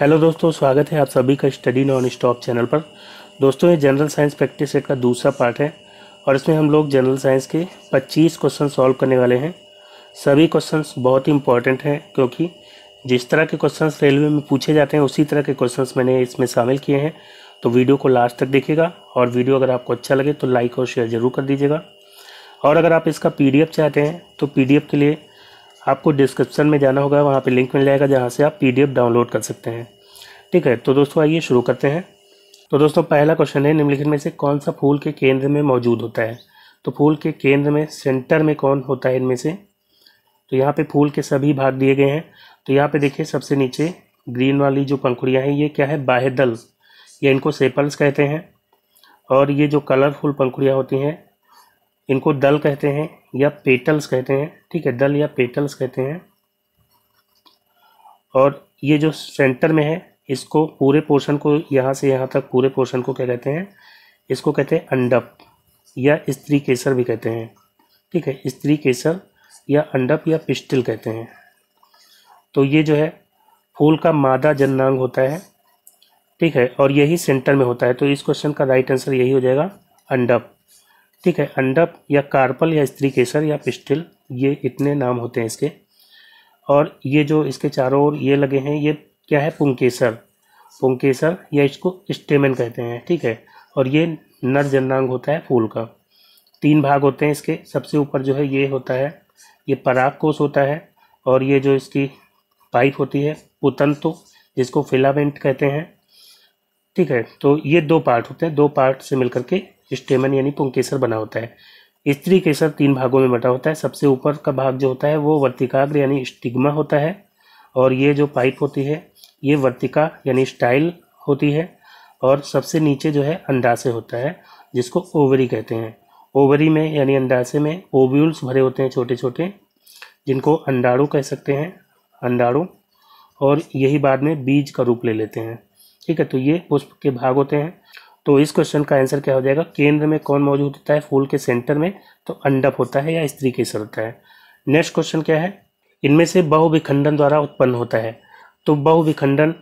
hello दोस्तों स्वागत है आप सभी का स्टडी नॉन स्टॉप चैनल पर दोस्तों ये जनरल साइंस प्रैक्टिस सेट का दूसरा पार्ट है और इसमें हम लोग जनरल साइंस के 25 क्वेश्चन सॉल्व करने वाले हैं सभी क्वेश्चंस बहुत ही इंपॉर्टेंट हैं क्योंकि जिस तरह के क्वेश्चंस रेलवे में पूछे जाते हैं उसी तरह के क्वेश्चन मैंने इसमें शामिल किए हैं तो वीडियो को लास्ट तक देखेगा और वीडियो अगर आपको अच्छा लगे तो लाइक और शेयर ज़रूर कर दीजिएगा और अगर आप इसका पी चाहते हैं तो पी के लिए आपको डिस्क्रिप्शन में जाना होगा वहाँ पे लिंक मिल जाएगा जहाँ से आप पीडीएफ डाउनलोड कर सकते हैं ठीक है तो दोस्तों आइए शुरू करते हैं तो दोस्तों पहला क्वेश्चन है निम्नलिखित में से कौन सा फूल के केंद्र में मौजूद होता है तो फूल के केंद्र में सेंटर में कौन होता है इनमें से तो यहाँ पर फूल के सभी भाग दिए गए हैं तो यहाँ पर देखिए सबसे नीचे ग्रीन वाली जो पंखुड़ियाँ हैं ये क्या है दल्स ये इनको सेपल्स कहते हैं और ये जो कलरफुल पंखुड़ियाँ होती हैं इनको दल कहते हैं या पेटल्स कहते हैं ठीक है दल या पेटल्स कहते हैं और ये जो सेंटर में है इसको पूरे पोर्शन को यहाँ से यहाँ तक पूरे पोर्शन को क्या कहते हैं इसको कहते हैं अंडप या स्त्री केसर भी कहते हैं ठीक है स्त्री केसर या अंडप या पिस्टिल कहते हैं तो ये जो है फूल का मादा जननांग होता है ठीक है और यही सेंटर में होता है तो इस क्वेश्चन का राइट आंसर यही हो जाएगा अंडप ठीक है अंडप या कार्पल या स्त्री केसर या पिस्टिल ये इतने नाम होते हैं इसके और ये जो इसके चारों ओर ये लगे हैं ये क्या है पुंकेसर पुंकेसर या इसको स्टेमन कहते हैं ठीक है और ये नर जननांग होता है फूल का तीन भाग होते हैं इसके सबसे ऊपर जो है ये होता है ये पराग कोष होता है और ये जो इसकी पाइप होती है पुतंतु जिसको फिलामेंट कहते हैं ठीक है तो ये दो पार्ट होते हैं दो पार्ट से मिलकर के स्टेमन यानी पुंकेसर बना होता है स्त्री केसर तीन भागों में बटा होता है सबसे ऊपर का भाग जो होता है वो वर्तिकाग्र यानी स्टिग्मा होता है और ये जो पाइप होती है ये वर्तिका यानी स्टाइल होती है और सबसे नीचे जो है अंडासे होता है जिसको ओवरी कहते हैं ओवरी में यानी अंडासे में ओव्यूल्स भरे होते हैं छोटे छोटे जिनको अंडाणु कह सकते हैं अंडाणु और यही बाद में बीज का रूप ले लेते हैं ठीक है तो ये पुष्प के भाग होते हैं तो इस क्वेश्चन का आंसर क्या हो जाएगा केंद्र में कौन मौजूद होता है फूल के सेंटर में तो अंडप होता है या स्त्री केसर होता है नेक्स्ट क्वेश्चन क्या है इनमें से बहुविखंडन द्वारा उत्पन्न होता है तो बहुविखंडन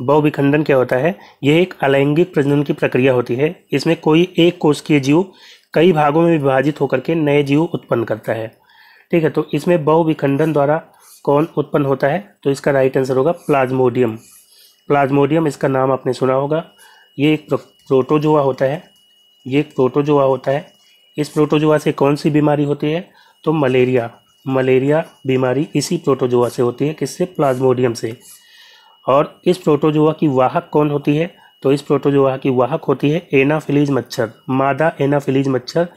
बहुविखंडन क्या होता है यह एक अलैंगिक प्रजनन की प्रक्रिया होती है इसमें कोई एक कोष के जीव कई भागों में विभाजित होकर के नए जीव उत्पन्न करता है ठीक है तो इसमें बहुविखंडन द्वारा कौन उत्पन्न होता है तो इसका राइट आंसर होगा प्लाज्मोडियम प्लाज्मोडियम इसका नाम आपने सुना होगा ये एक प्रोटोजोआ होता है ये एक प्रोटोजोआ होता है इस प्रोटोजोआ से कौन सी बीमारी होती है तो मलेरिया मलेरिया बीमारी इसी प्रोटोजोआ से होती है किससे प्लाज्मोडियम से और इस प्रोटोजोआ की वाहक कौन होती है तो इस प्रोटोजोआ की वाहक होती है एनाफिलीज मच्छर मादा एनाफिलीज मच्छर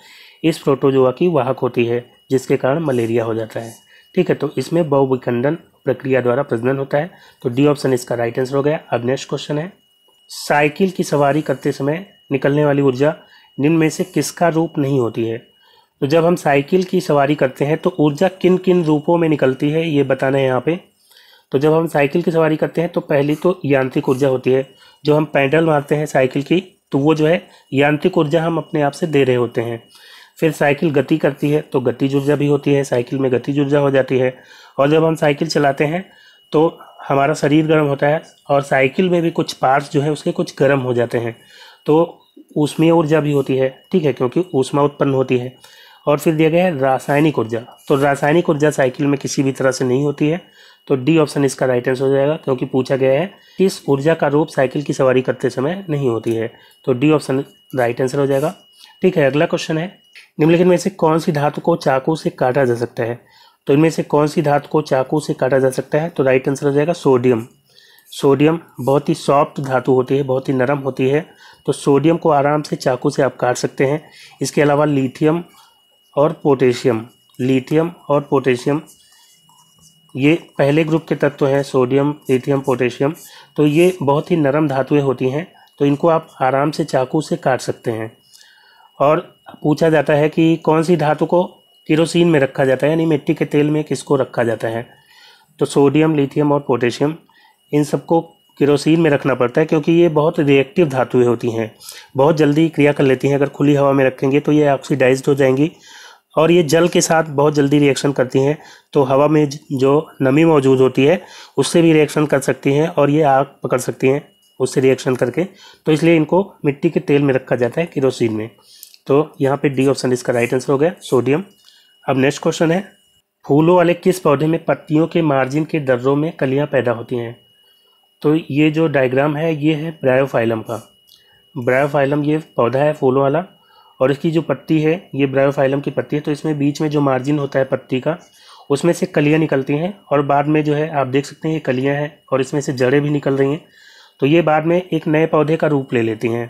इस प्रोटोजोआ की वाहक होती है जिसके कारण मलेरिया हो जाता है ठीक है तो इसमें बहुविखंडन प्रक्रिया द्वारा प्रजनन होता है तो डी ऑप्शन इसका राइट आंसर हो गया अब नेक्स्ट क्वेश्चन है साइकिल की सवारी करते समय निकलने वाली ऊर्जा निम्न में से किसका रूप नहीं होती है तो जब हम साइकिल की सवारी करते हैं तो ऊर्जा किन किन रूपों में निकलती है ये बताना है यहाँ पे तो जब हम साइकिल की सवारी करते हैं तो पहली तो यांत्रिक ऊर्जा होती है जो हम पैडल मारते हैं साइकिल की तो वो जो है यांत्रिक ऊर्जा हम अपने आप से दे रहे होते हैं फिर साइकिल गति करती है तो गतिज ऊर्जा भी होती है साइकिल में गतिज ऊर्जा हो जाती है और जब हम साइकिल चलाते हैं तो हमारा शरीर गर्म होता है और साइकिल में भी कुछ पार्ट्स जो है उसके कुछ गर्म हो जाते हैं तो उसमें ऊर्जा भी होती है ठीक है क्योंकि ऊष्मा उत्पन्न होती है और फिर दिया गया है रासायनिक ऊर्जा तो रासायनिक ऊर्जा साइकिल में किसी भी तरह से नहीं होती है तो डी ऑप्शन इसका राइट आंसर हो जाएगा क्योंकि पूछा गया है कि इस ऊर्जा का रूप साइकिल की सवारी करते समय नहीं होती है तो डी ऑप्शन राइट आंसर हो जाएगा ठीक है अगला क्वेश्चन है निम्नलिखित में से कौन सी धातु को चाकू से काटा जा सकता है तो इनमें से कौन सी धातु को चाकू से काटा जा सकता है तो राइट आंसर हो जाएगा सोडियम सोडियम बहुत ही सॉफ्ट धातु होती है बहुत ही नरम होती है तो सोडियम को आराम से चाकू से आप काट सकते हैं इसके अलावा लीथियम और पोटेशियम लीथियम और पोटेशियम ये पहले ग्रुप के तत्व हैं सोडियम लिथियम पोटेशियम तो ये बहुत ही नरम धातुएं होती हैं तो इनको आप आराम से चाकू से काट सकते हैं और पूछा जाता है कि कौन सी धातु को किरोसिन में रखा जाता है यानी मिट्टी के तेल में किसको रखा जाता है तो सोडियम लिथियम और पोटेशियम इन सबको किरोसिन में रखना पड़ता है क्योंकि ये बहुत रिएक्टिव धातुएं होती हैं बहुत जल्दी क्रिया कर लेती हैं अगर खुली हवा में रखेंगे तो ये ऑक्सीडाइज हो जाएंगी और ये जल के साथ बहुत जल्दी रिएक्शन करती हैं तो हवा में जो नमी मौजूद होती है उससे भी रिएक्शन कर सकती हैं और ये आग पकड़ सकती हैं उससे रिएक्शन करके तो इसलिए इनको मिट्टी के तेल में रखा जाता है किरोसिन में तो यहाँ पे डी ऑप्शन इसका राइट आंसर हो गया सोडियम अब नेक्स्ट क्वेश्चन है फूलों वाले किस पौधे में पत्तियों के मार्जिन के दर्रों में कलियां पैदा होती हैं तो ये जो डायग्राम है ये है ब्रायोफाइलम का ब्रायोफाइलम ये पौधा है फूलों वाला और इसकी जो पत्ती है ये ब्रायोफाइलम की पत्ती है तो इसमें बीच में जो मार्जिन होता है पत्ती का उसमें से कलियाँ निकलती हैं और बाद में जो है आप देख सकते हैं ये कलियाँ हैं और इसमें से जड़ें भी निकल रही हैं तो ये बाद में एक नए पौधे का रूप ले लेती हैं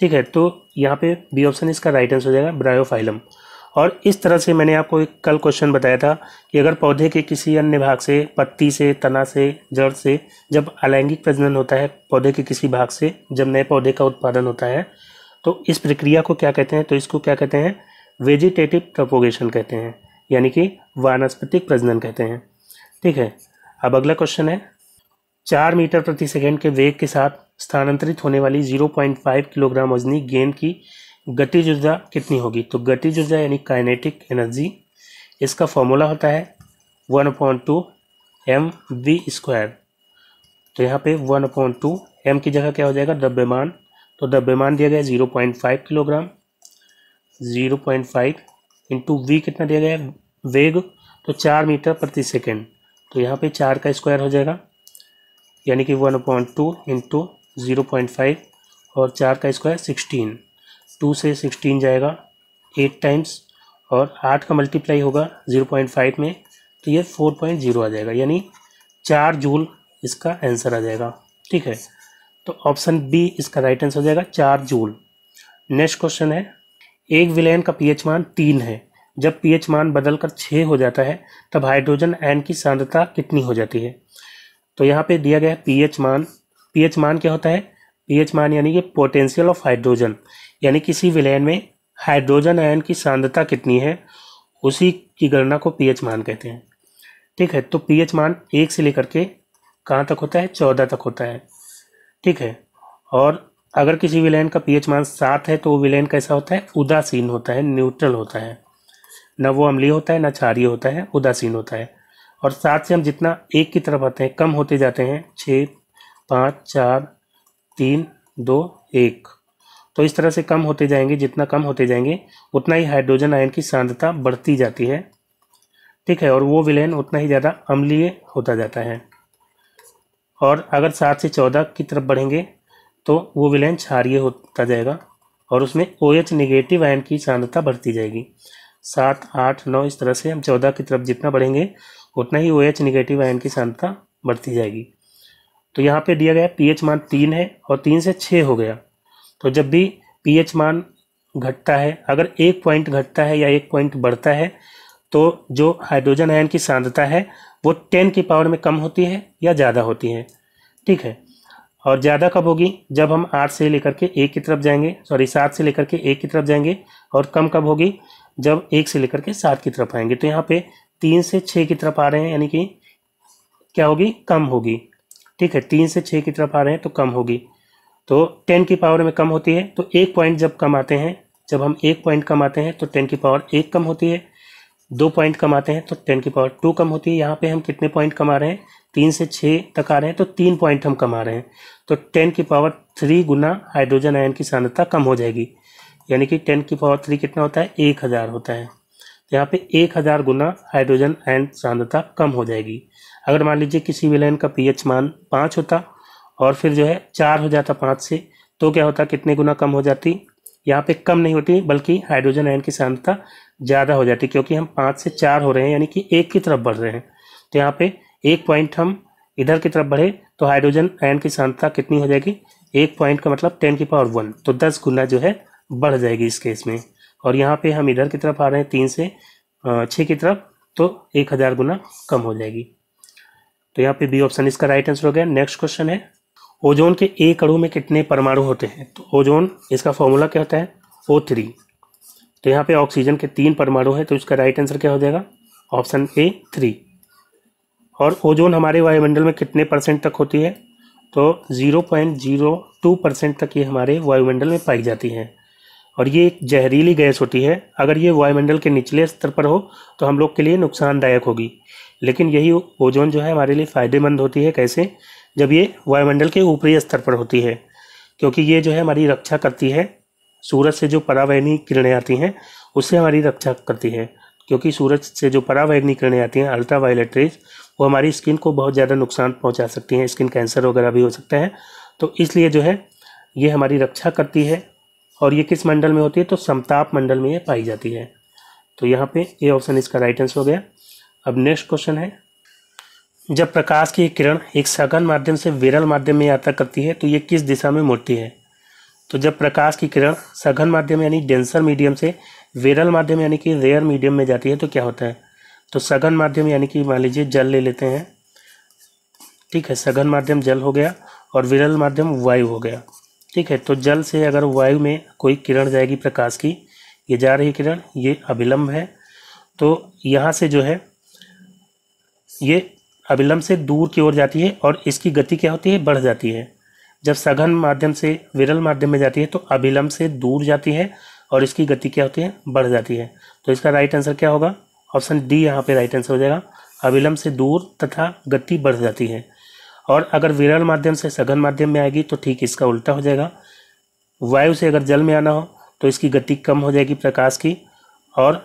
ठीक है तो यहाँ पे बी ऑप्शन इसका राइट आंसर हो जाएगा ब्रायोफाइलम और इस तरह से मैंने आपको एक कल क्वेश्चन बताया था कि अगर पौधे के किसी अन्य भाग से पत्ती से तना से जड़ से जब अलैंगिक प्रजनन होता है पौधे के किसी भाग से जब नए पौधे का उत्पादन होता है तो इस प्रक्रिया को क्या कहते हैं तो इसको क्या कहते हैं वेजिटेटिव प्रपोगेशन कहते हैं यानी कि वानस्पतिक प्रजनन कहते हैं ठीक है अब अगला क्वेश्चन है चार मीटर प्रति सेकेंड के वेग के साथ स्थानांतरित होने वाली जीरो किलोग्राम वजनी गेंद की गतिज ऊर्जा कितनी होगी तो गतिज ऊर्जा यानी काइनेटिक एनर्जी इसका फॉर्मूला होता है one point two M V square तो यहाँ पे वन पॉइंट टू एम की जगह क्या हो जाएगा द्रव्यमान तो द्रव्यमान दिया गया zero point five kilogram zero point five into V कितना दिया गया वेग तो चार मीटर प्रति सेकेंड तो यहाँ पे चार का स्क्वायर हो जाएगा यानी कि one point two into zero point five और चार का स्क्वायर सिक्सटीन टू से सिक्सटीन जाएगा एट टाइम्स और आठ का मल्टीप्लाई होगा ज़ीरो पॉइंट फाइव में तो ये फोर पॉइंट ज़ीरो आ जाएगा यानी चार जूल इसका आंसर आ जाएगा ठीक है तो ऑप्शन बी इसका राइट आंसर हो जाएगा चार जूल नेक्स्ट क्वेश्चन है एक विलयन का पीएच मान तीन है जब पीएच मान कर छः हो जाता है तब हाइड्रोजन एन की सांद्रता कितनी हो जाती है तो यहाँ पर दिया गया है पी मान पी मान क्या होता है पी मान यानी कि पोटेंशियल ऑफ हाइड्रोजन यानी किसी विलयन में हाइड्रोजन आयन की सांद्रता कितनी है उसी की गणना को पीएच मान कहते हैं ठीक है तो पीएच मान एक से लेकर के कहाँ तक होता है चौदह तक होता है ठीक है और अगर किसी विलयन का पीएच मान सात है तो वो विलयन कैसा होता है उदासीन होता है न्यूट्रल होता है ना वो अम्लीय होता है ना क्षारीय होता है उदासीन होता है और सात से हम जितना एक की तरफ आते हैं कम होते जाते हैं छः पाँच चार तीन दो एक तो इस तरह से कम होते जाएंगे जितना कम होते जाएंगे उतना ही हाइड्रोजन आयन की सांद्रता बढ़ती जाती है ठीक है और वो विलयन उतना ही ज़्यादा अम्लीय होता जाता है और अगर सात से चौदह की तरफ बढ़ेंगे तो वो विलयन क्षारिय होता जाएगा और उसमें ओ एच निगेटिव आयन की सांद्रता बढ़ती जाएगी सात आठ नौ इस तरह से हम चौदह की तरफ जितना बढ़ेंगे उतना ही ओ एच निगेटिव आयन की सांद्रता बढ़ती जाएगी तो यहाँ पे दिया गया पीएच मान तीन है और तीन से छः हो गया तो जब भी पीएच मान घटता है अगर एक पॉइंट घटता है या एक पॉइंट बढ़ता है तो जो हाइड्रोजन आयन की सांद्रता है वो टेन की पावर में कम होती है या ज़्यादा होती है ठीक है और ज़्यादा कब होगी जब हम आठ से लेकर के एक की तरफ जाएंगे सॉरी सात से लेकर के एक की तरफ जाएंगे और कम कब होगी जब एक से लेकर के सात की तरफ आएंगे तो यहाँ पे तीन से छः की तरफ आ रहे हैं यानी कि क्या होगी कम होगी ठीक है तीन से छः की तरफ आ रहे हैं तो कम होगी तो टेन की पावर में कम होती है तो एक पॉइंट जब कम आते हैं जब हम एक पॉइंट कम आते हैं तो टेन की पावर एक कम होती है दो पॉइंट कम आते हैं तो टेन की पावर टू कम होती है यहाँ पे हम कितने पॉइंट कमा रहे हैं तीन से छः तक आ रहे हैं तो तीन पॉइंट हम कमा रहे हैं तो टेन की पावर थ्री गुना हाइड्रोजन आयन की सांद्रता कम हो जाएगी यानी कि टेन की पावर थ्री कितना होता है एक हज़ार होता है तो यहाँ पे एक हज़ार गुना हाइड्रोजन आयन सांद्रता कम हो जाएगी अगर मान लीजिए किसी विलयन का पी मान पाँच होता और फिर जो है चार हो जाता पाँच से तो क्या होता कितने गुना कम हो जाती यहाँ पे कम नहीं होती बल्कि हाइड्रोजन आयन की सांद्रता ज़्यादा हो जाती क्योंकि हम पाँच से चार हो रहे हैं यानी कि एक की तरफ बढ़ रहे हैं तो यहाँ पे एक पॉइंट हम इधर की तरफ बढ़े तो हाइड्रोजन आयन की सांद्रता कितनी हो जाएगी एक पॉइंट का मतलब टेन की पावर वन तो दस गुना जो है बढ़ जाएगी इस केस में और यहाँ पर हम इधर की तरफ आ रहे हैं तीन से छः की तरफ तो एक हज़ार गुना कम हो जाएगी तो यहाँ पे बी ऑप्शन इसका राइट आंसर हो गया नेक्स्ट क्वेश्चन है ओजोन के एक अणु में कितने परमाणु होते हैं तो ओजोन इसका फॉर्मूला क्या होता है ओ थ्री तो यहाँ पे ऑक्सीजन के तीन परमाणु हैं तो इसका राइट आंसर क्या हो जाएगा ऑप्शन ए थ्री और ओजोन हमारे वायुमंडल में कितने परसेंट तक होती है तो zero zero point two percent तक ये हमारे वायुमंडल में पाई जाती है और ये एक जहरीली गैस होती है अगर ये वायुमंडल के निचले स्तर पर हो तो हम लोग के लिए नुकसानदायक होगी लेकिन यही ओजोन जो है हमारे लिए फ़ायदेमंद होती है कैसे जब ये वायुमंडल के ऊपरी स्तर पर होती है क्योंकि ये जो है हमारी रक्षा करती है सूरज से जो परावैनी किरणें आती हैं उससे हमारी रक्षा करती है क्योंकि सूरज से जो परावैनी किरणें आती हैं वायलेट रेज वो हमारी स्किन को बहुत ज़्यादा नुकसान पहुंचा सकती हैं स्किन कैंसर वगैरह भी हो सकता है तो इसलिए जो है ये हमारी रक्षा करती है और ये किस मंडल में होती है तो समताप मंडल में ये पाई जाती है तो यहाँ पर ये ऑप्शन इसका राइट आंसर हो गया अब नेक्स्ट क्वेश्चन है जब प्रकाश की किरण एक सघन माध्यम से विरल माध्यम में यात्रा करती है तो ये किस दिशा में मुड़ती है तो जब प्रकाश की किरण सघन माध्यम यानी डेंसर मीडियम से विरल माध्यम यानी कि रेयर मीडियम में जाती है तो क्या होता है तो सघन माध्यम यानी कि मान लीजिए जल ले लेते हैं ठीक है सघन माध्यम जल हो गया और विरल माध्यम वायु हो गया ठीक है तो जल से अगर वायु में कोई किरण जाएगी प्रकाश की ये जा रही किरण ये अभिलंब है तो यहाँ से जो है ये अविलंब से दूर की ओर जाती है और इसकी गति क्या होती है बढ़ जाती है जब सघन माध्यम से विरल माध्यम में जाती है तो अविलंब से दूर जाती है और इसकी गति क्या होती है बढ़ जाती है तो इसका राइट आंसर क्या होगा ऑप्शन डी यहाँ पे राइट आंसर हो जाएगा अविलंब से दूर तथा गति बढ़ जाती है और अगर विरल माध्यम से सघन माध्यम में आएगी तो ठीक इसका उल्टा हो जाएगा वायु से अगर जल में आना हो तो इसकी गति कम हो जाएगी प्रकाश की और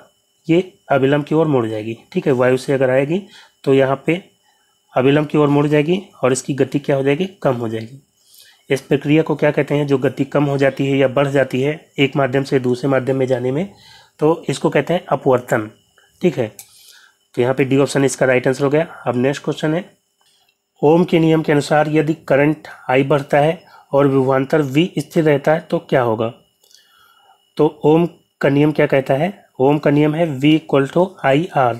ये अविलंब की ओर मुड़ जाएगी ठीक है वायु से अगर आएगी तो यहाँ पे अभिलंब की ओर मुड़ जाएगी और इसकी गति क्या हो जाएगी कम हो जाएगी इस प्रक्रिया को क्या कहते हैं जो गति कम हो जाती है या बढ़ जाती है एक माध्यम से दूसरे माध्यम में जाने में तो इसको कहते हैं अपवर्तन ठीक है तो यहाँ पे डी ऑप्शन इसका राइट आंसर हो गया अब नेक्स्ट क्वेश्चन है ओम के नियम के अनुसार यदि करंट आई बढ़ता है और विभवान्तर वी स्थिर रहता है तो क्या होगा तो ओम का नियम क्या कहता है ओम का नियम है V equal to I R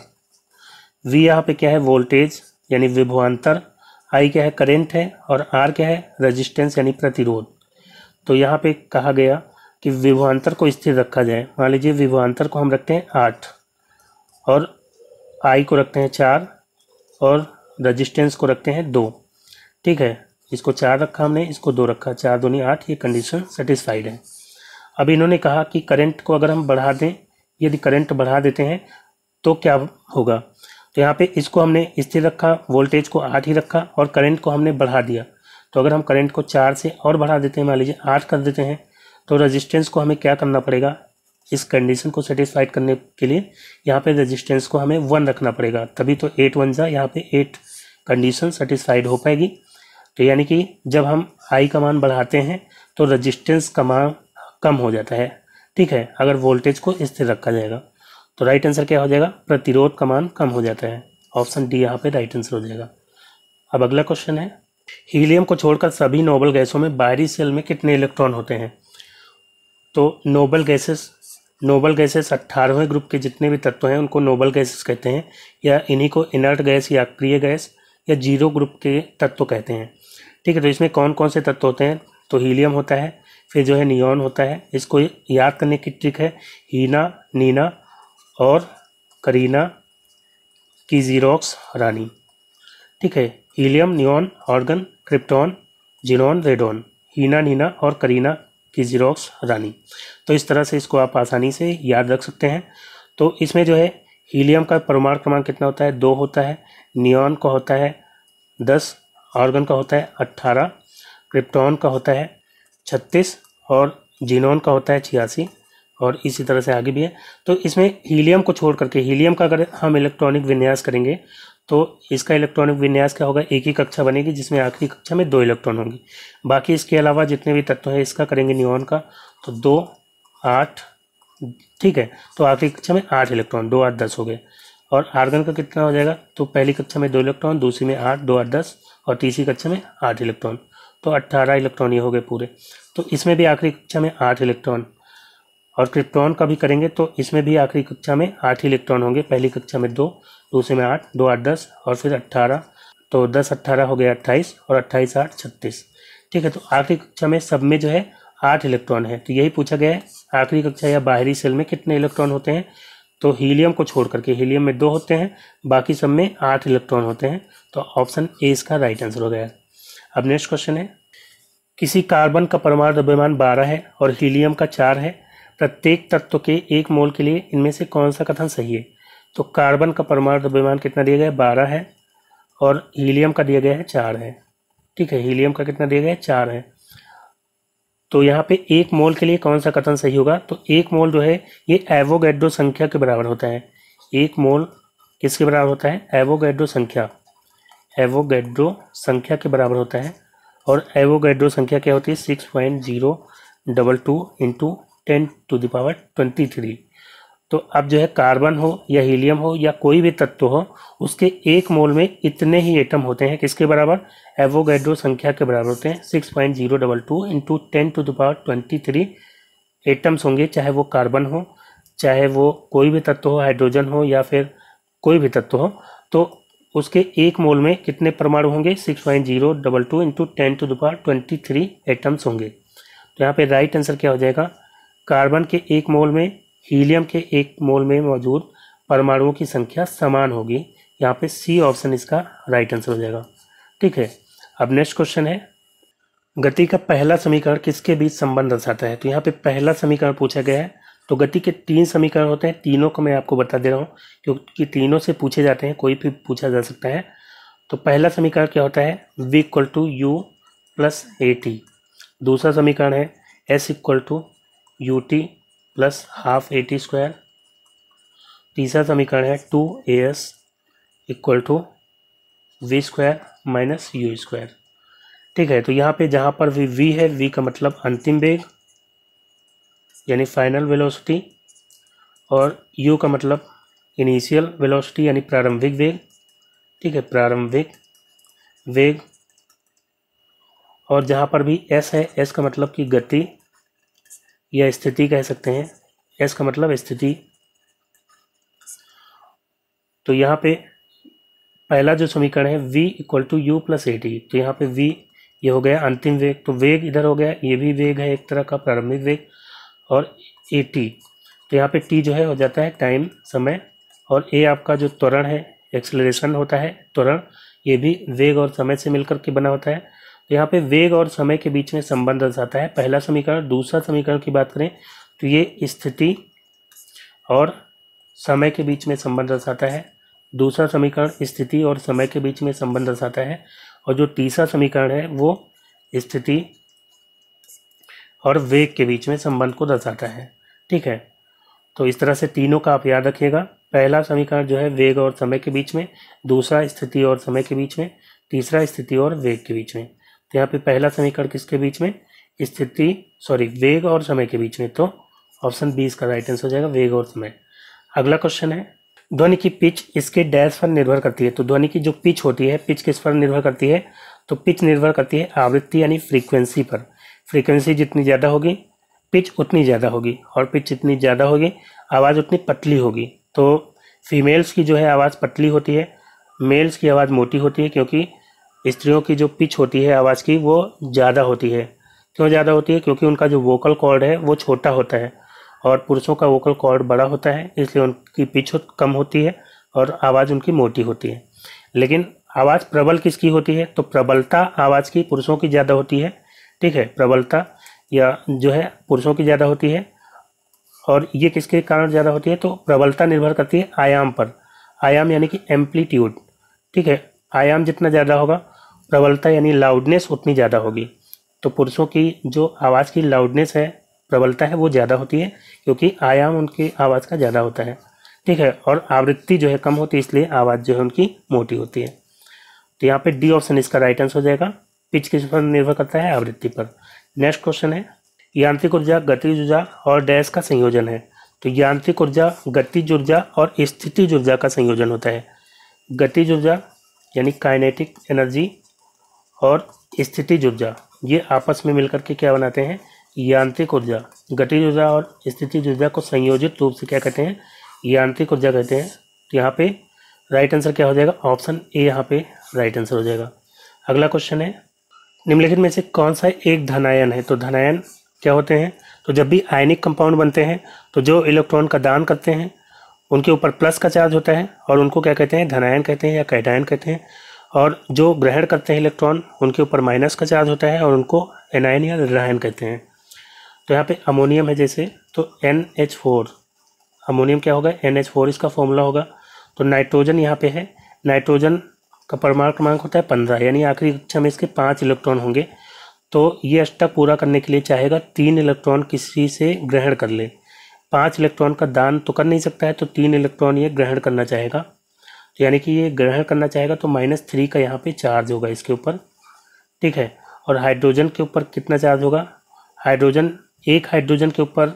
V यहाँ पे क्या है वोल्टेज यानी विभवान्तर आई क्या है करेंट है और आर क्या है रेजिस्टेंस यानी प्रतिरोध तो यहाँ पे कहा गया कि विभवान्तर को स्थिर रखा जाए मान लीजिए विभवान्तर को हम रखते हैं आठ और आई को रखते हैं चार और रजिस्टेंस को रखते हैं दो ठीक है इसको चार रखा हमने इसको दो रखा चार दोनी आठ ये कंडीशन सेटिस्फाइड है अब इन्होंने कहा कि करंट को अगर हम बढ़ा दें यदि करंट बढ़ा देते हैं तो क्या होगा तो यहाँ पे इसको हमने स्थिर रखा वोल्टेज को आठ ही रखा और करंट को हमने बढ़ा दिया तो अगर हम करंट को चार से और बढ़ा देते हैं मान लीजिए आठ कर देते हैं तो रजिस्टेंस को हमें क्या करना पड़ेगा इस कंडीशन को सेटिस्फाइड करने के लिए यहाँ पे रजिस्टेंस को हमें वन रखना पड़ेगा तभी तो एट वन जा यहाँ पर एट कंडीशन सेटिस्फाइड हो पाएगी तो यानी कि जब हम आई का मान बढ़ाते हैं तो रजिस्टेंस का मान कम हो जाता है ठीक है अगर वोल्टेज को स्थिर रखा जाएगा तो राइट आंसर क्या हो जाएगा प्रतिरोध का मान कम हो जाता है ऑप्शन डी यहाँ पे राइट आंसर हो जाएगा अब अगला क्वेश्चन है हीलियम को छोड़कर सभी नोबल गैसों में बाहरी सेल में कितने इलेक्ट्रॉन होते हैं तो नोबल गैसेस नोबल गैसेस अट्ठारहवें ग्रुप के जितने भी तत्व हैं उनको नोबल गैसेस कहते हैं या इन्हीं को इनर्ट गैस या क्रिय गैस या जीरो ग्रुप के तत्व कहते हैं ठीक है तो इसमें कौन कौन से तत्व होते हैं तो हीलियम होता है फिर जो है नियॉन होता है इसको याद करने की ट्रिक है हीना नीना और करीना की जीरोक्स रानी ठीक है helium neon argon krypton xenon radon Heena Neena और करीना की जीरोक्स रानी तो इस तरह से इसको आप आसानी से याद रख सकते हैं तो इसमें जो है हीलियम का परमाणु क्रमांक कितना होता है दो होता है नियॉन का होता है दस ऑर्गन का होता है अट्ठारह क्रिप्टॉन का होता है छत्तीस और जीनोन का होता है छियासी और इसी तरह से आगे भी है तो इसमें हीलियम को छोड़ करके हीलियम का अगर हम इलेक्ट्रॉनिक विन्यास करेंगे तो इसका इलेक्ट्रॉनिक विन्यास क्या होगा एक ही कक्षा बनेगी जिसमें आखिरी कक्षा में दो इलेक्ट्रॉन होंगे बाकी इसके अलावा जितने भी तत्व हैं इसका करेंगे न्यूऑन का तो दो आठ ठीक है तो आखिरी कक्षा में आठ इलेक्ट्रॉन दो आठ दस हो गए और आर्गन का कितना हो जाएगा तो पहली कक्षा में दो इलेक्ट्रॉन दूसरी में आठ दो आठ दस और तीसरी कक्षा में आठ इलेक्ट्रॉन तो अट्ठारह इलेक्ट्रॉन ये हो गए पूरे तो इसमें भी आखिरी कक्षा में आठ इलेक्ट्रॉन और क्रिप्टॉन का भी करेंगे तो इसमें भी आखिरी कक्षा में आठ ही इलेक्ट्रॉन होंगे पहली कक्षा में दो दूसरे में आठ दो आठ दस और फिर अट्ठारह तो दस अट्ठारह हो गया अट्ठाईस और अट्ठाईस आठ छत्तीस ठीक है तो आखिरी कक्षा में सब में जो है आठ इलेक्ट्रॉन है तो यही पूछा गया है आखिरी कक्षा या बाहरी सेल में कितने इलेक्ट्रॉन होते हैं तो हीलियम को छोड़ करके हीलियम में दो होते हैं बाकी सब में आठ इलेक्ट्रॉन होते हैं तो ऑप्शन ए इसका राइट आंसर हो गया अब नेक्स्ट क्वेश्चन है किसी कार्बन का परमाणु द्रव्यमान बारह है और हीलियम का चार है प्रत्येक तत्व के एक मोल के लिए इनमें से कौन सा कथन सही है तो कार्बन का परमाणु द्रव्यमान कितना दिया गया है बारह है और हीलियम का दिया गया है चार है ठीक है हीलियम का कितना दिया गया है चार है तो यहाँ पे एक मोल के लिए कौन सा कथन सही होगा तो एक मोल जो है ये एवोगैड्रो संख्या के बराबर होता है एक मोल किसके बराबर होता है एवोगैड्रो संख्या एवोगैड्रो संख्या के बराबर होता है और एवोगैड्रो संख्या क्या होती है six point zero double two into ten to the power twenty three तो अब जो है कार्बन हो या हीलियम हो या कोई भी तत्व हो उसके एक मोल में इतने ही एटम होते हैं किसके बराबर एवोगैड्रो संख्या के बराबर होते हैं six point zero double two into ten to the power twenty three atoms होंगे चाहे वो कार्बन हो चाहे वो कोई भी तत्व हो हाइड्रोजन हो या फिर कोई भी तत्व हो तो उसके एक मोल में कितने परमाणु होंगे six point zero double two into ten to the power twenty three atoms होंगे तो यहाँ पे राइट आंसर क्या हो जाएगा कार्बन के एक मोल में हीलियम के एक मोल में मौजूद परमाणुओं की संख्या समान होगी यहाँ पे सी ऑप्शन इसका राइट आंसर हो जाएगा ठीक है अब नेक्स्ट क्वेश्चन है गति का पहला समीकरण किसके बीच संबंध दर्शाता है तो यहाँ पे पहला समीकरण पूछा गया है तो गति के तीन समीकरण होते हैं तीनों को मैं आपको बता दे रहा हूँ क्योंकि तीनों से पूछे जाते हैं कोई भी पूछा जा सकता है तो पहला समीकरण क्या होता है V equal to U plus A T दूसरा समीकरण है S equal to U T plus half A T square तीसरा समीकरण है two A S equal to V square minus U square ठीक है तो यहाँ पे जहाँ पर वी वी है वी का मतलब अंतिम वेग यानी फाइनल वेलोसिटी और यू का मतलब इनिशियल वेलोसिटी यानी प्रारंभिक वेग ठीक है प्रारंभिक वेग और जहाँ पर भी एस है एस का मतलब कि गति या स्थिति कह सकते हैं एस का मतलब स्थिति तो यहाँ पे पहला जो समीकरण है v equal to U plus A T तो यहाँ पे v ये हो गया अंतिम वेग तो वेग इधर हो गया ये भी वेग है एक तरह का प्रारंभिक वेग और ए टी तो यहाँ पे टी जो है हो जाता है टाइम समय और ए आपका जो त्वरण है एक्सलरेशन होता है त्वरण ये भी वेग और समय से मिलकर के बना होता है यहाँ पे वेग और समय के बीच में संबंध दर्शाता है पहला समीकरण दूसरा समीकरण की बात करें तो ये स्थिति और समय के बीच में संबंध दर्शाता है दूसरा समीकरण स्थिति और समय के बीच में संबंध दर्शाता है और जो तीसरा समीकरण है वो स्थिति और वेग के बीच में संबंध को दर्शाता है ठीक है तो इस तरह से तीनों का आप याद रखिएगा पहला समीकरण जो है वेग और समय के बीच में दूसरा स्थिति और समय के बीच में तीसरा स्थिति और वेग के बीच में यहाँ पे पहला समीकरण किसके बीच में स्थिति सॉरी वेग और समय के बीच में तो ऑप्शन बी इसका राइट आंसर हो जाएगा वेग और समय अगला क्वेश्चन है ध्वनि की पिच इसके डैश पर निर्भर करती है तो ध्वनि की जो पिच होती है पिच किस पर निर्भर करती है तो पिच निर्भर करती है आवृत्ति यानी फ्रीक्वेंसी पर फ्रीक्वेंसी जितनी ज़्यादा होगी पिच उतनी ज़्यादा होगी और पिच जितनी ज़्यादा होगी आवाज़ उतनी पतली होगी तो फीमेल्स की जो है आवाज़ पतली होती है मेल्स की आवाज़ मोटी होती है क्योंकि स्त्रियों की जो पिच होती है आवाज़ की वो ज़्यादा होती है क्यों ज़्यादा होती है क्योंकि उनका जो वोकल कॉर्ड है वो छोटा होता है और पुरुषों का वोकल कॉर्ड बड़ा होता है इसलिए उनकी पिच कम होती है और आवाज़ उनकी मोटी होती है लेकिन आवाज़ प्रबल किसकी होती है तो प्रबलता आवाज़ की पुरुषों की ज़्यादा होती है ठीक है प्रबलता या जो है पुरुषों की ज़्यादा होती है और ये किसके कारण ज़्यादा होती है तो प्रबलता निर्भर करती है आयाम पर आयाम यानी कि एम्पलीट्यूड ठीक है आयाम जितना ज़्यादा होगा प्रबलता यानी लाउडनेस उतनी ज़्यादा होगी तो पुरुषों की जो आवाज़ की लाउडनेस है प्रबलता है वो ज़्यादा होती है क्योंकि आयाम उनकी आवाज़ का ज़्यादा होता है ठीक है और आवृत्ति जो है कम होती है इसलिए आवाज़ जो है उनकी मोटी होती है तो यहाँ पे डी ऑप्शन इसका राइट आंसर हो जाएगा पिच किस पर निर्भर करता है आवृत्ति पर नेक्स्ट क्वेश्चन है यांत्रिक ऊर्जा गतिज ऊर्जा और डैश का संयोजन है तो यांत्रिक ऊर्जा गतिज ऊर्जा और स्थिति ऊर्जा का संयोजन होता है गतिज ऊर्जा यानी काइनेटिक एनर्जी और स्थितिज ऊर्जा ये आपस में मिलकर के क्या बनाते हैं यांत्रिक ऊर्जा गतिज ऊर्जा और स्थिति ऊर्जा को संयोजित रूप से क्या कहते हैं यांत्रिक ऊर्जा कहते हैं तो यहाँ पे राइट आंसर क्या हो जाएगा ऑप्शन ए यहाँ पे राइट आंसर हो जाएगा अगला क्वेश्चन है निम्नलिखित में से कौन सा एक धनायन है तो धनायन क्या होते हैं तो जब भी आयनिक कंपाउंड बनते हैं तो जो इलेक्ट्रॉन का दान करते हैं उनके ऊपर प्लस का चार्ज होता है और उनको क्या कहते हैं धनायन कहते हैं या कैटायन कहते हैं और जो ग्रहण करते हैं इलेक्ट्रॉन उनके ऊपर माइनस का चार्ज होता है और उनको एनायन या रहायन कहते हैं तो यहाँ पे अमोनियम है जैसे तो एन एच फोर अमोनियम क्या होगा एन एच फोर इसका फॉर्मूला होगा तो नाइट्रोजन यहाँ पे है नाइट्रोजन का परमाणु क्रमांक होता है पंद्रह यानी आखिरी कक्षा में इसके पाँच इलेक्ट्रॉन होंगे तो ये अष्टक पूरा करने के लिए चाहेगा तीन इलेक्ट्रॉन किसी से ग्रहण कर ले पाँच इलेक्ट्रॉन का दान तो कर नहीं सकता है तो तीन इलेक्ट्रॉन ये ग्रहण करना चाहेगा तो यानी कि ये ग्रहण करना चाहेगा तो माइनस थ्री का यहाँ पे चार्ज होगा इसके ऊपर ठीक है और हाइड्रोजन के ऊपर कितना चार्ज होगा हाइड्रोजन एक हाइड्रोजन के ऊपर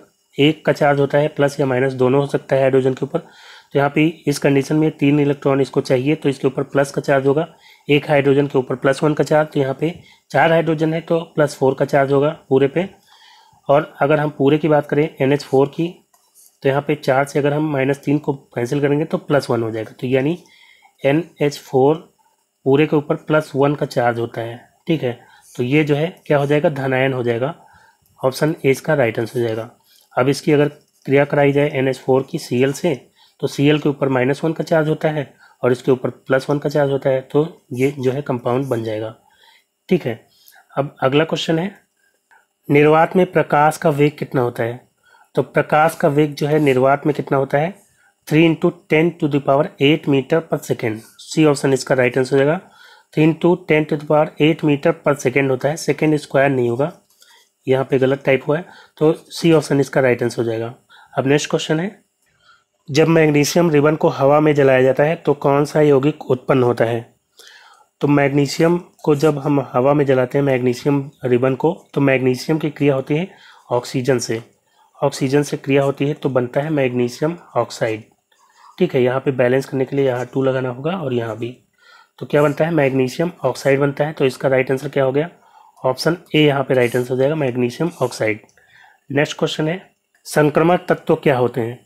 एक का चार्ज होता है प्लस या माइनस दोनों हो सकता है हाइड्रोजन के ऊपर तो यहाँ पे इस कंडीशन में तीन इलेक्ट्रॉन इसको चाहिए तो इसके ऊपर प्लस का चार्ज होगा एक हाइड्रोजन के ऊपर प्लस वन का चार्ज तो यहाँ पे चार हाइड्रोजन है तो प्लस फोर का चार्ज होगा पूरे पे और अगर हम पूरे की बात करें एन एच फोर की तो यहाँ पे चार से अगर हम माइनस तीन को कैंसिल करेंगे तो प्लस वन हो जाएगा तो यानी एन एच फोर पूरे के ऊपर प्लस वन का चार्ज होता है ठीक है तो ये जो है क्या हो जाएगा धनायन हो जाएगा ऑप्शन ए इसका राइट आंसर हो जाएगा अब इसकी अगर क्रिया कराई जाए एन एच फोर की सी एल से तो सी एल के ऊपर माइनस वन का चार्ज होता है और इसके ऊपर प्लस वन का चार्ज होता है तो ये जो है कंपाउंड बन जाएगा ठीक है अब अगला क्वेश्चन है निर्वात में प्रकाश का वेग कितना होता है तो प्रकाश का वेग जो है निर्वात में कितना होता है three into ten to the power eight metre per second C option इसका राइट आंसर हो जाएगा three into ten to the power eight metre per second होता है सेकेंड स्क्वायर नहीं होगा यहाँ पे गलत टाइप हुआ है तो सी ऑप्शन इसका राइट आंसर हो जाएगा अब नेक्स्ट क्वेश्चन है जब मैग्नीशियम रिबन को हवा में जलाया जाता है तो कौन सा यौगिक उत्पन्न होता है तो मैग्नीशियम को जब हम हवा में जलाते हैं मैग्नीशियम रिबन को तो मैग्नीशियम की क्रिया होती है ऑक्सीजन से ऑक्सीजन से क्रिया होती है तो बनता है मैग्नीशियम ऑक्साइड ठीक है यहाँ पे बैलेंस करने के लिए यहाँ टू लगाना होगा और यहाँ भी तो क्या बनता है मैग्नीशियम ऑक्साइड बनता है तो इसका राइट आंसर क्या हो गया ऑप्शन ए यहाँ पे राइट आंसर हो जाएगा मैग्नीशियम ऑक्साइड नेक्स्ट क्वेश्चन है संक्रमण तत्व क्या होते हैं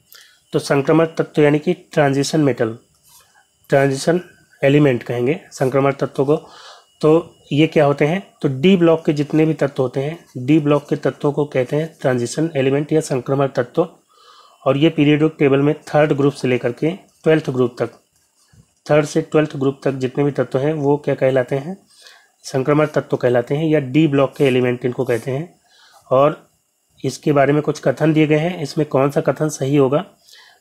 तो संक्रमण तत्व यानी कि ट्रांजिशन मेटल ट्रांजिशन एलिमेंट कहेंगे संक्रमण तत्व को तो ये क्या होते हैं तो डी ब्लॉक के जितने भी तत्व होते हैं डी ब्लॉक के तत्वों को कहते हैं ट्रांजिशन एलिमेंट या संक्रमण तत्व और ये पीरियडिक टेबल में थर्ड ग्रुप से लेकर के ट्वेल्थ ग्रुप तक थर्ड से ट्वेल्थ ग्रुप तक जितने भी तत्व हैं वो क्या कहलाते हैं संक्रमण तत्व कहलाते हैं या डी ब्लॉक के एलिमेंट इनको कहते हैं और इसके बारे में कुछ कथन दिए गए हैं इसमें कौन सा कथन सही होगा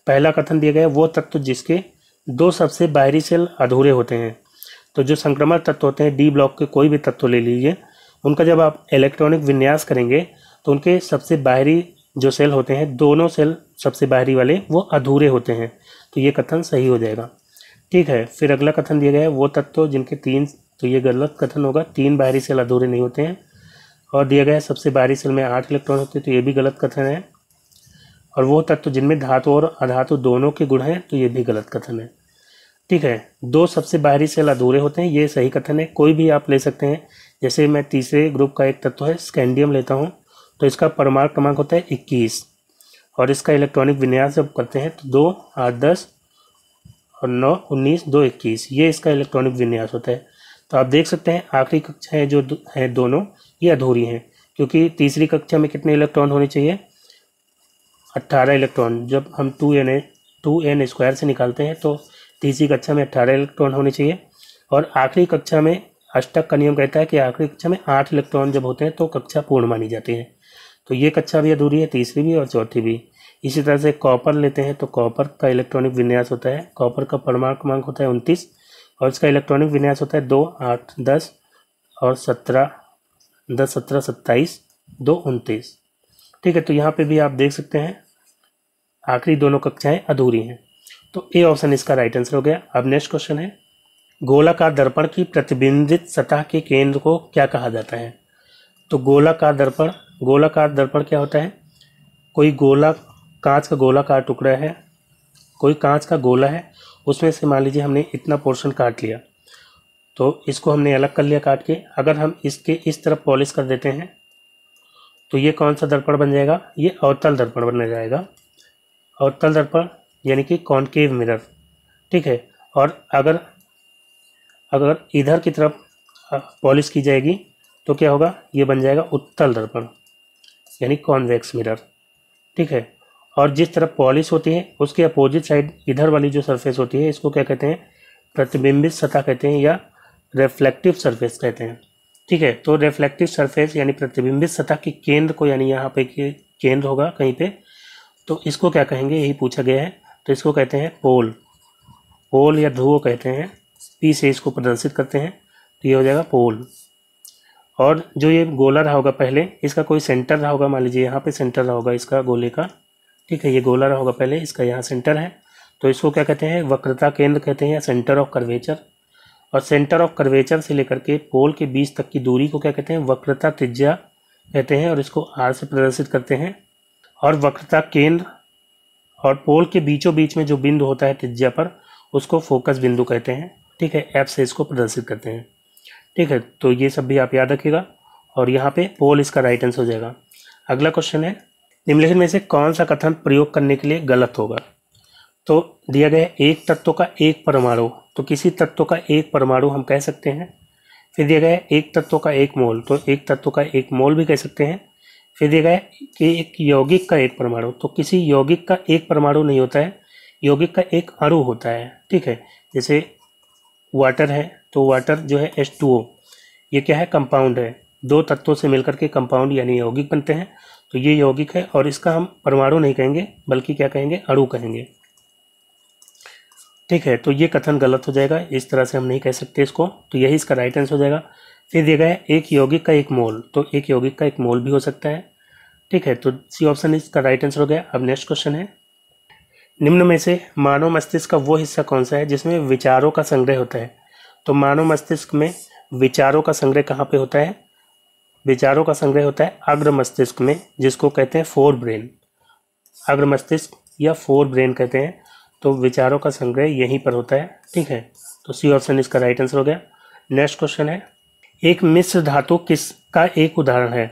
पहला कथन दिया गया है वो तत्व जिसके दो सबसे बाहरी सेल अधूरे होते हैं तो जो संक्रमण तत्व होते हैं डी ब्लॉक के कोई भी तत्व ले लीजिए उनका जब आप इलेक्ट्रॉनिक विन्यास करेंगे तो उनके सबसे बाहरी जो सेल होते हैं दोनों सेल सबसे बाहरी वाले वो अधूरे होते हैं तो ये कथन सही हो जाएगा ठीक है फिर अगला कथन दिया गया है वो तत्व जिनके तीन तो ये गलत कथन होगा तीन बाहरी सेल अधूरे नहीं होते हैं और दिया गया है सबसे बाहरी सेल में आठ इलेक्ट्रॉन होते हैं तो ये भी गलत कथन है और वो तत्व जिनमें धातु और अधातु दोनों के गुण हैं तो ये भी गलत कथन है ठीक है दो सबसे बाहरी सेल अधूरे होते हैं ये सही कथन है कोई भी आप ले सकते हैं जैसे मैं तीसरे ग्रुप का एक तत्व है स्कैंडियम लेता हूँ तो इसका परमाणु क्रमांक होता है इक्कीस और इसका इलेक्ट्रॉनिक विन्यास जब करते हैं तो दो आठ दस और नौ उन्नीस दो इक्कीस ये इसका इलेक्ट्रॉनिक विन्यास होता है तो आप देख सकते हैं आखिरी कक्षाएँ जो हैं दोनों ये अधूरी हैं क्योंकि तीसरी कक्षा में कितने इलेक्ट्रॉन होने चाहिए अट्ठारह इलेक्ट्रॉन जब हम two N A two N square से निकालते हैं तो तीसरी कक्षा में अट्ठारह इलेक्ट्रॉन होने चाहिए और आखिरी कक्षा में अष्टक का नियम कहता है कि आखिरी कक्षा में आठ इलेक्ट्रॉन जब होते हैं तो कक्षा पूर्ण मानी जाती है तो ये कक्षा भी अधूरी है तीसरी भी और चौथी भी इसी तरह से कॉपर लेते हैं तो कॉपर का इलेक्ट्रॉनिक विन्यास होता है कॉपर का परमाणु क्रमांक होता है उनतीस और इसका इलेक्ट्रॉनिक विन्यास होता है दो आठ दस और सत्रह दस सत्रह सत्ताईस दो उनतीस ठीक है तो यहाँ पे भी आप देख सकते हैं आखिरी दोनों कक्षाएं अधूरी हैं तो ए ऑप्शन इसका राइट आंसर हो गया अब नेक्स्ट क्वेश्चन है गोलाकार दर्पण की प्रतिबिंबित सतह के केंद्र को क्या कहा जाता है तो गोलाकार दर्पण गोलाकार दर्पण क्या होता है कोई गोला कांच का गोलाकार टुकड़ा है कोई कांच का गोला है उसमें से मान लीजिए हमने इतना पोर्शन काट लिया तो इसको हमने अलग कर लिया काट के अगर हम इसके इस तरफ पॉलिश कर देते हैं तो ये कौन सा दर्पण बन जाएगा ये अवतल दर्पण बन जाएगा अवतल दर्पण यानी कि कॉन्केव मिरर ठीक है और अगर अगर इधर की तरफ पॉलिश की जाएगी तो क्या होगा ये बन जाएगा उत्तल दर्पण यानी कॉन्वेक्स मिरर ठीक है और जिस तरफ पॉलिश होती है उसके अपोजिट साइड इधर वाली जो सरफेस होती है इसको क्या कहते हैं प्रतिबिंबित सतह कहते हैं या रिफ्लेक्टिव सरफेस कहते हैं ठीक है तो रेफ्लेक्टिव सरफेस यानी प्रतिबिंबित सतह के केंद्र को यानी यहाँ पे केंद्र होगा कहीं पे तो इसको क्या कहेंगे यही पूछा गया है तो इसको कहते हैं पोल पोल या ध्रुव कहते हैं पी से इसको प्रदर्शित करते हैं तो ये हो जाएगा पोल और जो ये गोला रहा होगा पहले इसका कोई सेंटर रहा होगा मान लीजिए यहाँ पे सेंटर रहा होगा इसका गोले का ठीक है ये गोला रहा होगा पहले इसका यहाँ सेंटर है तो इसको क्या कहते हैं वक्रता केंद्र कहते हैं या सेंटर ऑफ कर्वेचर और सेंटर ऑफ कर्वेचर से लेकर के पोल के बीच तक की दूरी को क्या कहते हैं वक्रता त्रिज्या कहते हैं और इसको आर से प्रदर्शित करते हैं और वक्रता केंद्र और पोल के बीचों बीच में जो बिंदु होता है त्रिज्या पर उसको फोकस बिंदु कहते हैं ठीक है ऐप से इसको प्रदर्शित करते हैं ठीक है तो ये सब भी आप याद रखिएगा और यहाँ पे पोल इसका राइट आंसर हो जाएगा अगला क्वेश्चन है निम्नलिखित में से कौन सा कथन प्रयोग करने के लिए गलत होगा तो दिया गया एक तत्व का एक परमाणु तो किसी तत्व का एक परमाणु हम कह सकते हैं फिर दिया गया एक तत्व का एक मोल तो एक तत्व का एक मोल भी कह सकते हैं फिर देखा है कि एक यौगिक का एक परमाणु तो किसी यौगिक का एक परमाणु नहीं होता है यौगिक का एक अणु होता है ठीक है जैसे वाटर है तो वाटर जो है एच टू ओ ये क्या है कंपाउंड है दो तत्वों से मिलकर के कंपाउंड यानी यौगिक बनते हैं तो ये यौगिक है और इसका हम परमाणु नहीं कहेंगे बल्कि क्या कहेंगे अणु कहेंगे ठीक है तो ये कथन गलत हो जाएगा इस तरह से हम नहीं कह सकते इसको तो यही इसका राइट आंसर हो जाएगा फिर देखा है एक यौगिक का एक मोल तो एक यौगिक का एक मोल भी हो सकता है ठीक है तो सी ऑप्शन इसका राइट आंसर हो गया अब नेक्स्ट क्वेश्चन है निम्न में से मानव मस्तिष्क का वो हिस्सा कौन सा है जिसमें विचारों का संग्रह होता है तो मानव मस्तिष्क में विचारों का संग्रह कहाँ पे होता है विचारों का संग्रह होता है अग्र मस्तिष्क में जिसको कहते हैं फोर ब्रेन अग्र मस्तिष्क या फोर ब्रेन कहते हैं तो विचारों का संग्रह यहीं पर होता है ठीक है तो सी ऑप्शन इसका राइट आंसर हो गया नेक्स्ट क्वेश्चन है एक मिश्र धातु किस का एक उदाहरण है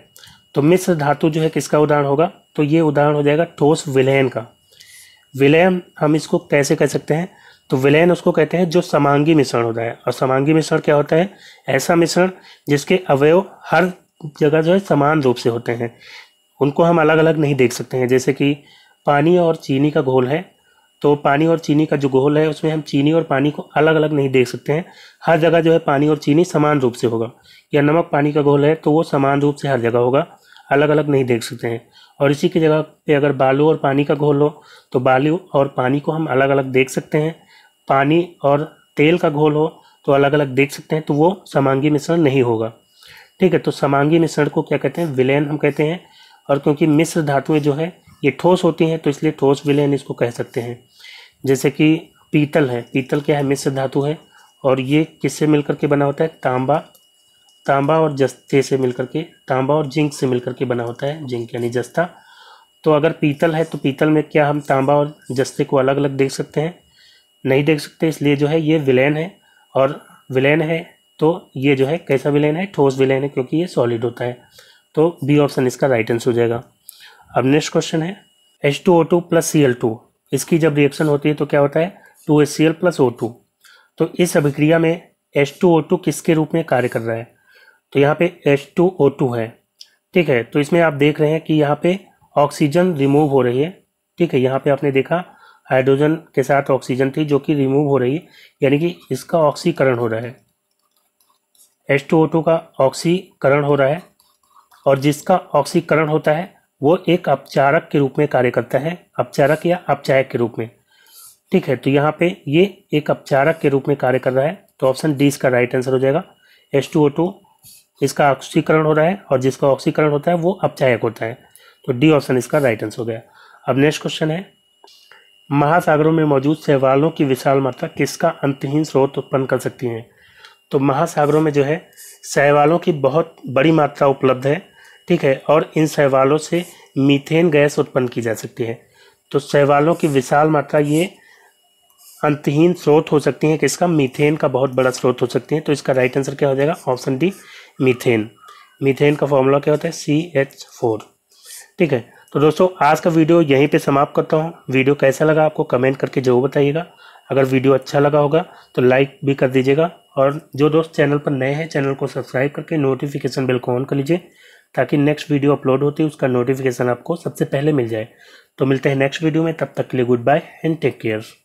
तो मिश्र धातु जो है किसका उदाहरण होगा तो ये उदाहरण हो जाएगा ठोस विलयन का विलयन हम इसको कैसे कह सकते हैं तो विलयन उसको कहते हैं जो समांगी मिश्रण होता है और समांगी मिश्रण क्या होता है ऐसा मिश्रण जिसके अवयव हर जगह जो है समान रूप से होते हैं उनको हम अलग अलग नहीं देख सकते हैं जैसे कि पानी और चीनी का घोल है तो पानी और चीनी का जो घोल है उसमें हम चीनी और पानी को अलग अलग नहीं देख सकते हैं हर जगह जो है पानी और चीनी समान रूप से होगा या नमक पानी का घोल है तो वो समान रूप से हर जगह होगा अलग अलग नहीं देख सकते हैं और इसी की जगह पे अगर बालू और पानी का घोल हो तो बालू और पानी को हम अलग अलग देख सकते हैं पानी और तेल का घोल हो तो अलग अलग देख सकते हैं तो वो समांगी मिश्रण नहीं होगा ठीक है तो समांगी मिश्रण को क्या कहते हैं विलयन हम कहते हैं और क्योंकि मिश्र धातुएं जो है ये ठोस होती हैं तो इसलिए ठोस विलयन इसको कह सकते हैं जैसे कि पीतल है पीतल क्या है मिश्र धातु है और ये किससे मिलकर के बना होता है तांबा तांबा और जस्ते से मिलकर के तांबा और जिंक से मिलकर के बना होता है जिंक यानी जस्ता तो अगर पीतल है तो पीतल में क्या हम तांबा और जस्ते को अलग अलग देख सकते हैं नहीं देख सकते इसलिए जो है ये विलयन है और विलैन है तो ये जो है कैसा विलयन है ठोस विलयन है क्योंकि ये सॉलिड होता है तो बी ऑप्शन इसका राइट आंसर हो जाएगा अब नेक्स्ट क्वेश्चन है H two O two plus C L two इसकी जब रिएक्शन होती है तो क्या होता है two H C L plus O two तो इस अभिक्रिया में एच टू ओ टू किसके रूप में कार्य कर रहा है तो यहाँ पे H2O2 है ठीक है तो इसमें आप देख रहे हैं कि यहाँ पे ऑक्सीजन रिमूव हो रही है ठीक है यहाँ पे आपने देखा हाइड्रोजन के साथ ऑक्सीजन थी जो कि रिमूव हो रही है यानी कि इसका ऑक्सीकरण हो रहा है H2O2 का ऑक्सीकरण हो रहा है और जिसका ऑक्सीकरण होता है वो एक अपचारक के रूप में कार्य करता है अपचारक या अपचायक के रूप में ठीक है तो यहाँ पे ये एक अपचारक के रूप में कार्य कर रहा है तो ऑप्शन डी इसका राइट आंसर हो जाएगा H2O2 इसका ऑक्सीकरण हो रहा है और जिसका ऑक्सीकरण होता है वो अपचायक होता है तो डी ऑप्शन इसका राइट आंसर हो गया अब नेक्स्ट क्वेश्चन है महासागरों में मौजूद शैवालों की विशाल मात्रा किसका अंतहीन स्रोत उत्पन्न कर सकती हैं तो महासागरों में जो है शैवालों की बहुत बड़ी मात्रा उपलब्ध है ठीक है और इन शैवालों से मीथेन गैस उत्पन्न की जा सकती है तो शैवालों की विशाल मात्रा ये अंतहीन स्रोत हो सकती है किसका मीथेन का बहुत बड़ा स्रोत हो सकती है तो इसका राइट आंसर क्या हो जाएगा ऑप्शन डी मीथेन मीथेन का फॉर्मूला क्या होता है सी एच फोर ठीक है तो दोस्तों आज का वीडियो यहीं पे समाप्त करता हूँ वीडियो कैसा लगा आपको कमेंट करके जरूर बताइएगा अगर वीडियो अच्छा लगा होगा तो लाइक भी कर दीजिएगा और जो दोस्त चैनल पर नए हैं चैनल को सब्सक्राइब करके नोटिफिकेशन बिल को ऑन कर लीजिए ताकि नेक्स्ट वीडियो अपलोड होती है उसका नोटिफिकेशन आपको सबसे पहले मिल जाए तो मिलते हैं नेक्स्ट वीडियो में तब तक के लिए goodbye and take care